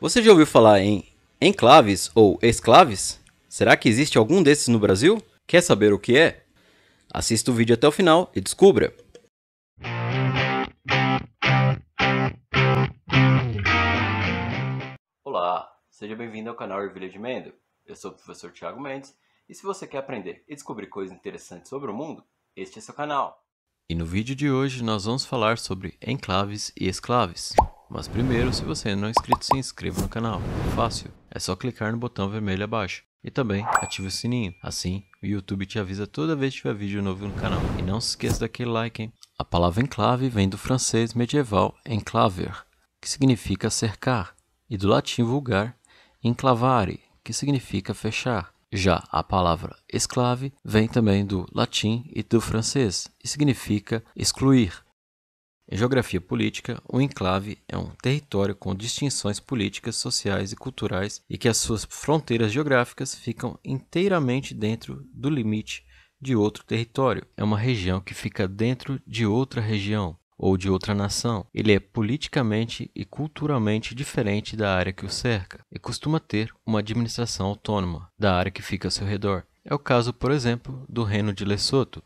Você já ouviu falar em enclaves ou esclaves? Será que existe algum desses no Brasil? Quer saber o que é? Assista o vídeo até o final e descubra! Olá, seja bem-vindo ao canal Ervilha de Mendo. Eu sou o professor Tiago Mendes e se você quer aprender e descobrir coisas interessantes sobre o mundo, este é seu canal. E no vídeo de hoje nós vamos falar sobre enclaves e esclaves. Mas primeiro, se você ainda não é inscrito, se inscreva no canal. Fácil, é só clicar no botão vermelho abaixo. E também ative o sininho, assim o YouTube te avisa toda vez que tiver vídeo novo no canal. E não se esqueça daquele like, hein? A palavra enclave vem do francês medieval enclaver, que significa cercar, e do latim vulgar enclavare, que significa fechar. Já a palavra esclave vem também do latim e do francês e significa excluir, em geografia política, o enclave é um território com distinções políticas, sociais e culturais e que as suas fronteiras geográficas ficam inteiramente dentro do limite de outro território. É uma região que fica dentro de outra região ou de outra nação. Ele é politicamente e culturalmente diferente da área que o cerca e costuma ter uma administração autônoma da área que fica ao seu redor. É o caso, por exemplo, do Reino de Lesoto,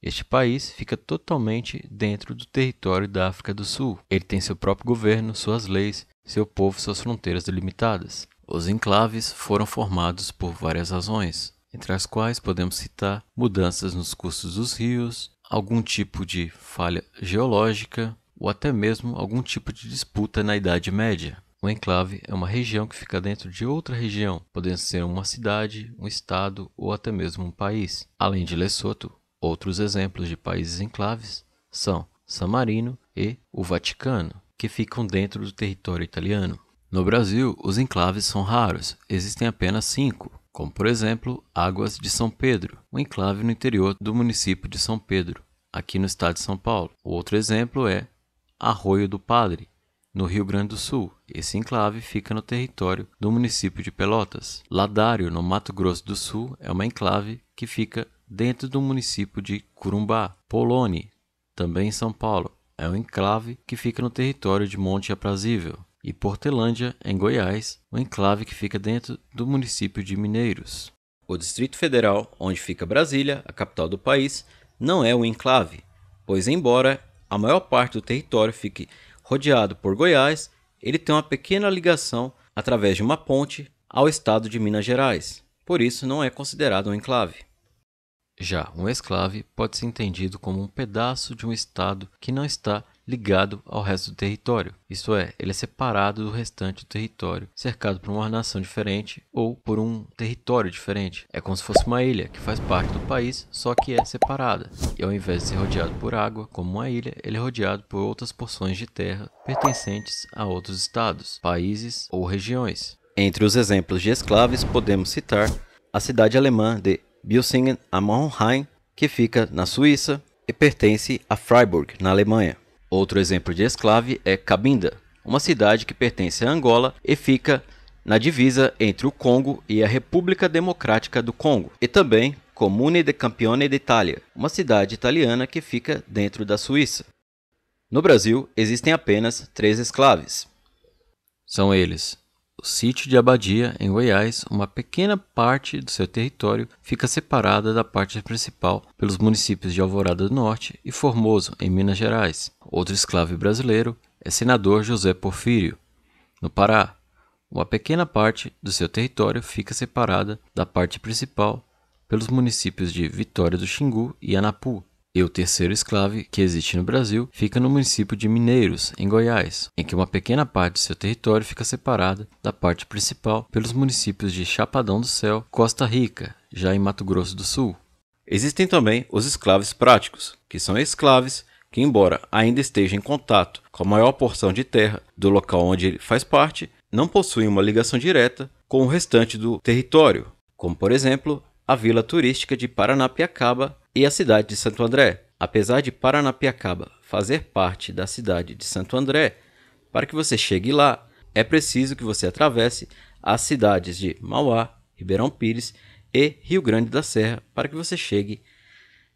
este país fica totalmente dentro do território da África do Sul. Ele tem seu próprio governo, suas leis, seu povo, suas fronteiras delimitadas. Os enclaves foram formados por várias razões, entre as quais podemos citar mudanças nos cursos dos rios, algum tipo de falha geológica ou até mesmo algum tipo de disputa na Idade Média. O enclave é uma região que fica dentro de outra região, podendo ser uma cidade, um estado ou até mesmo um país. Além de Lesoto, Outros exemplos de países enclaves são San Marino e o Vaticano, que ficam dentro do território italiano. No Brasil, os enclaves são raros, existem apenas cinco, como por exemplo Águas de São Pedro, um enclave no interior do município de São Pedro, aqui no estado de São Paulo. Outro exemplo é Arroio do Padre, no Rio Grande do Sul. Esse enclave fica no território do município de Pelotas. Ladário, no Mato Grosso do Sul, é uma enclave que fica dentro do município de Curumbá, Polônia, também em São Paulo. É um enclave que fica no território de Monte Aprazível. E Portelândia, em Goiás, um enclave que fica dentro do município de Mineiros. O Distrito Federal, onde fica Brasília, a capital do país, não é um enclave, pois, embora a maior parte do território fique rodeado por Goiás, ele tem uma pequena ligação através de uma ponte ao estado de Minas Gerais. Por isso, não é considerado um enclave. Já um esclave pode ser entendido como um pedaço de um estado que não está ligado ao resto do território, isto é, ele é separado do restante do território, cercado por uma nação diferente ou por um território diferente. É como se fosse uma ilha que faz parte do país, só que é separada. E ao invés de ser rodeado por água, como uma ilha, ele é rodeado por outras porções de terra pertencentes a outros estados, países ou regiões. Entre os exemplos de escravos podemos citar a cidade alemã de Büsingen am Rhein, que fica na Suíça e pertence a Freiburg, na Alemanha. Outro exemplo de esclave é Cabinda, uma cidade que pertence a Angola e fica na divisa entre o Congo e a República Democrática do Congo, e também Comune de Campione d'Italia, uma cidade italiana que fica dentro da Suíça. No Brasil, existem apenas três esclaves. São eles: o sítio de Abadia, em Goiás, uma pequena parte do seu território fica separada da parte principal pelos municípios de Alvorada do Norte e Formoso, em Minas Gerais. Outro esclave brasileiro é senador José Porfírio, no Pará. Uma pequena parte do seu território fica separada da parte principal pelos municípios de Vitória do Xingu e Anapu. E o terceiro esclave, que existe no Brasil, fica no município de Mineiros, em Goiás, em que uma pequena parte de seu território fica separada da parte principal pelos municípios de Chapadão do Céu, Costa Rica, já em Mato Grosso do Sul. Existem também os esclaves práticos, que são esclaves que, embora ainda estejam em contato com a maior porção de terra do local onde ele faz parte, não possuem uma ligação direta com o restante do território, como por exemplo a vila turística de Paranapiacaba, e a cidade de Santo André. Apesar de Paranapiacaba fazer parte da cidade de Santo André, para que você chegue lá, é preciso que você atravesse as cidades de Mauá, Ribeirão Pires e Rio Grande da Serra para que você chegue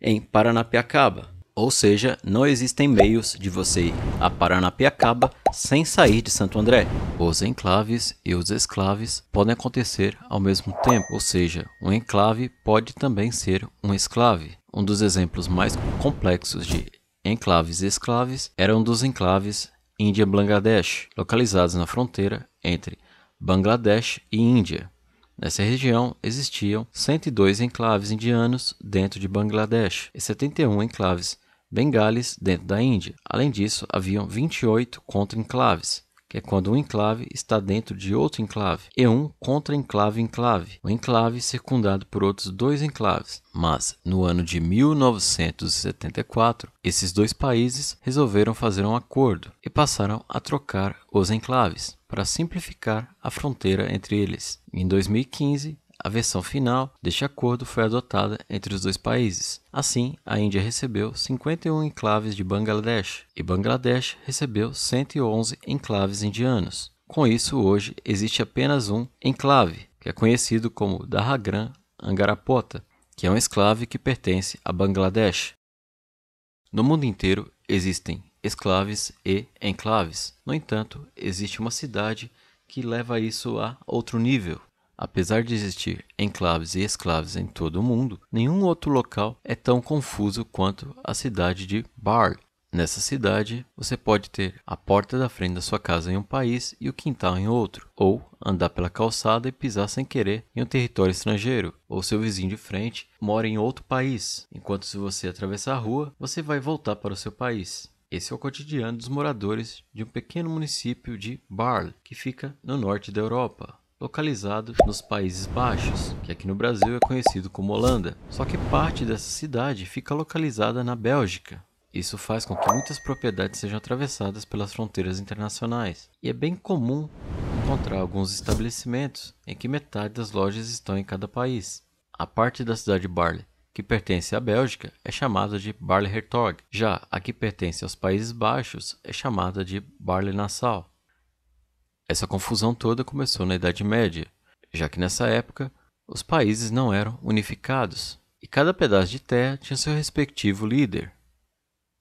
em Paranapiacaba. Ou seja, não existem meios de você ir a Paranapiacaba sem sair de Santo André. Os enclaves e os esclaves podem acontecer ao mesmo tempo, ou seja, um enclave pode também ser um esclave. Um dos exemplos mais complexos de enclaves e esclaves era um dos enclaves Índia-Bangladesh, localizados na fronteira entre Bangladesh e Índia. Nessa região existiam 102 enclaves indianos dentro de Bangladesh e 71 enclaves bengales dentro da Índia. Além disso, haviam 28 contra-enclaves, que é quando um enclave está dentro de outro enclave, e um contra-enclave-enclave, um enclave circundado por outros dois enclaves. Mas, no ano de 1974, esses dois países resolveram fazer um acordo e passaram a trocar os enclaves para simplificar a fronteira entre eles. Em 2015, a versão final deste acordo foi adotada entre os dois países. Assim, a Índia recebeu 51 enclaves de Bangladesh e Bangladesh recebeu 111 enclaves indianos. Com isso, hoje existe apenas um enclave, que é conhecido como Dharagran Angarapota, que é um enclave que pertence a Bangladesh. No mundo inteiro existem esclaves e enclaves. No entanto, existe uma cidade que leva isso a outro nível. Apesar de existir enclaves e esclaves em todo o mundo, nenhum outro local é tão confuso quanto a cidade de Bar. Nessa cidade, você pode ter a porta da frente da sua casa em um país e o quintal em outro, ou andar pela calçada e pisar sem querer em um território estrangeiro, ou seu vizinho de frente mora em outro país, enquanto se você atravessar a rua, você vai voltar para o seu país. Esse é o cotidiano dos moradores de um pequeno município de Barl, que fica no norte da Europa localizado nos Países Baixos, que aqui no Brasil é conhecido como Holanda. Só que parte dessa cidade fica localizada na Bélgica. Isso faz com que muitas propriedades sejam atravessadas pelas fronteiras internacionais. E é bem comum encontrar alguns estabelecimentos em que metade das lojas estão em cada país. A parte da cidade de Barle, que pertence à Bélgica, é chamada de Barle-Hertog. Já a que pertence aos Países Baixos é chamada de Barle-Nassau. Essa confusão toda começou na Idade Média, já que nessa época os países não eram unificados e cada pedaço de terra tinha seu respectivo líder.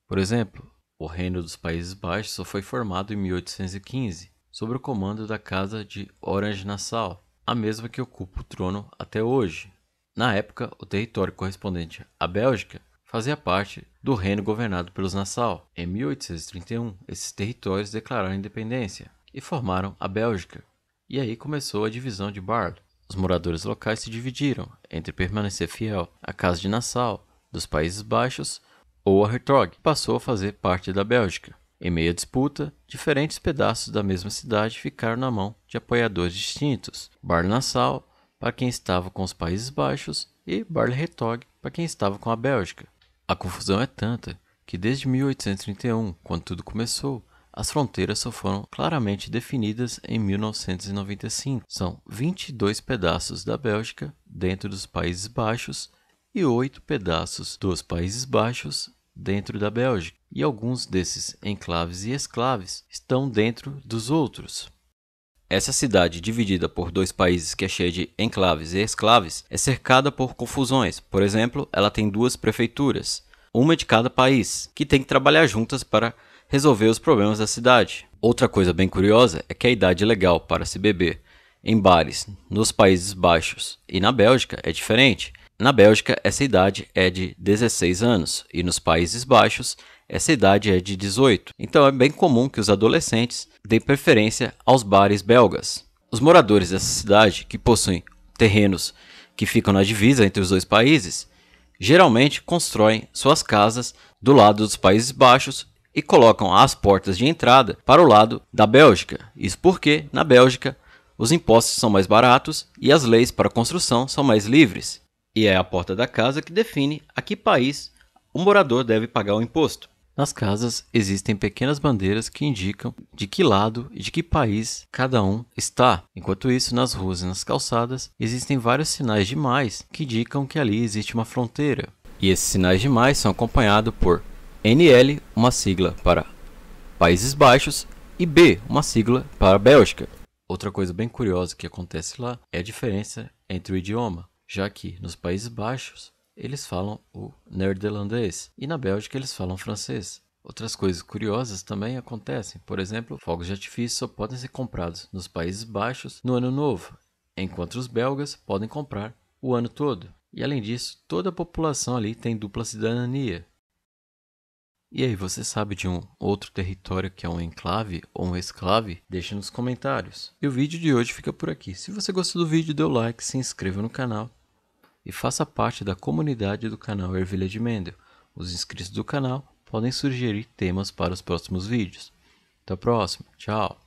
Por exemplo, o Reino dos Países Baixos só foi formado em 1815, sob o comando da Casa de Orange-Nassau, a mesma que ocupa o trono até hoje. Na época, o território correspondente à Bélgica fazia parte do reino governado pelos Nassau. Em 1831, esses territórios declararam independência e formaram a Bélgica. E aí começou a divisão de Bard. Os moradores locais se dividiram entre permanecer fiel à Casa de Nassau, dos Países Baixos, ou a Hertog, que passou a fazer parte da Bélgica. Em meia disputa, diferentes pedaços da mesma cidade ficaram na mão de apoiadores distintos: Bar-Nassau, para quem estava com os Países Baixos, e Barle hertog para quem estava com a Bélgica. A confusão é tanta que desde 1831, quando tudo começou, as fronteiras só foram claramente definidas em 1995. São 22 pedaços da Bélgica dentro dos Países Baixos e 8 pedaços dos Países Baixos dentro da Bélgica. E alguns desses enclaves e esclaves estão dentro dos outros. Essa cidade, dividida por dois países que é cheia de enclaves e esclaves, é cercada por confusões. Por exemplo, ela tem duas prefeituras, uma de cada país, que tem que trabalhar juntas para resolver os problemas da cidade. Outra coisa bem curiosa é que a idade é legal para se beber em bares nos Países Baixos e na Bélgica é diferente. Na Bélgica, essa idade é de 16 anos e nos Países Baixos, essa idade é de 18. Então é bem comum que os adolescentes deem preferência aos bares belgas. Os moradores dessa cidade, que possuem terrenos que ficam na divisa entre os dois países, geralmente constroem suas casas do lado dos Países Baixos e colocam as portas de entrada para o lado da Bélgica. Isso porque, na Bélgica, os impostos são mais baratos e as leis para construção são mais livres. E é a porta da casa que define a que país o morador deve pagar o imposto. Nas casas existem pequenas bandeiras que indicam de que lado e de que país cada um está. Enquanto isso, nas ruas e nas calçadas existem vários sinais de mais que indicam que ali existe uma fronteira. E esses sinais de mais são acompanhados por NL, uma sigla para Países Baixos, e B, uma sigla para Bélgica. Outra coisa bem curiosa que acontece lá é a diferença entre o idioma, já que nos Países Baixos eles falam o neerlandês e na Bélgica eles falam francês. Outras coisas curiosas também acontecem, por exemplo, fogos de artifício só podem ser comprados nos Países Baixos no ano novo, enquanto os belgas podem comprar o ano todo. E além disso, toda a população ali tem dupla cidadania, e aí, você sabe de um outro território que é um enclave ou um esclave? Deixe nos comentários. E o vídeo de hoje fica por aqui. Se você gostou do vídeo, dê o like, se inscreva no canal e faça parte da comunidade do canal Ervilha de Mendel. Os inscritos do canal podem sugerir temas para os próximos vídeos. Até a próxima, tchau!